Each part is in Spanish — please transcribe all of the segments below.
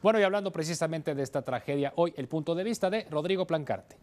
Bueno, y hablando precisamente de esta tragedia, hoy el punto de vista de Rodrigo Plancarte.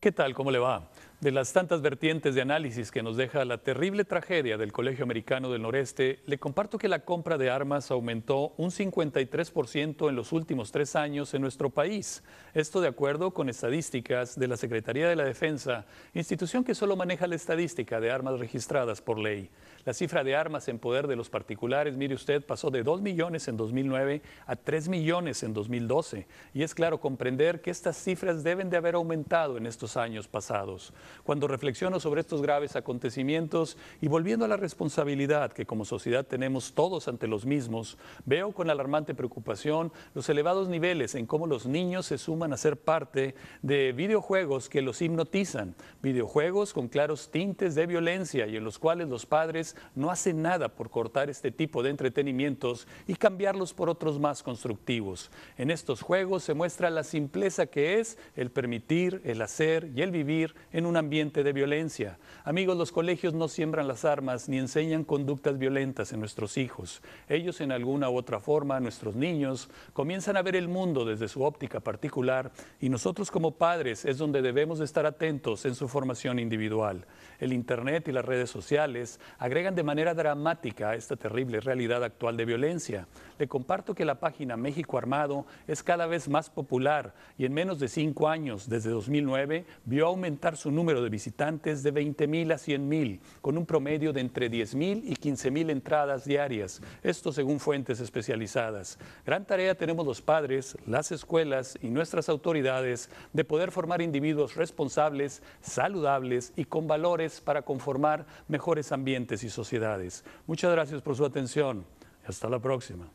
¿Qué tal? ¿Cómo le va? De las tantas vertientes de análisis que nos deja la terrible tragedia del Colegio Americano del Noreste, le comparto que la compra de armas aumentó un 53% en los últimos tres años en nuestro país. Esto de acuerdo con estadísticas de la Secretaría de la Defensa, institución que solo maneja la estadística de armas registradas por ley. La cifra de armas en poder de los particulares, mire usted, pasó de 2 millones en 2009 a 3 millones en 2012. Y es claro comprender que estas cifras deben de haber aumentado en estos años pasados cuando reflexiono sobre estos graves acontecimientos y volviendo a la responsabilidad que como sociedad tenemos todos ante los mismos, veo con alarmante preocupación los elevados niveles en cómo los niños se suman a ser parte de videojuegos que los hipnotizan, videojuegos con claros tintes de violencia y en los cuales los padres no hacen nada por cortar este tipo de entretenimientos y cambiarlos por otros más constructivos. En estos juegos se muestra la simpleza que es el permitir, el hacer y el vivir en una ambiente de violencia. Amigos, los colegios no siembran las armas ni enseñan conductas violentas en nuestros hijos. Ellos en alguna u otra forma, nuestros niños, comienzan a ver el mundo desde su óptica particular y nosotros como padres es donde debemos estar atentos en su formación individual. El Internet y las redes sociales agregan de manera dramática a esta terrible realidad actual de violencia. Le comparto que la página México Armado es cada vez más popular y en menos de cinco años, desde 2009, vio aumentar su número número de visitantes de 20.000 a 100.000, con un promedio de entre 10.000 y 15.000 entradas diarias, esto según fuentes especializadas. Gran tarea tenemos los padres, las escuelas y nuestras autoridades de poder formar individuos responsables, saludables y con valores para conformar mejores ambientes y sociedades. Muchas gracias por su atención. Hasta la próxima.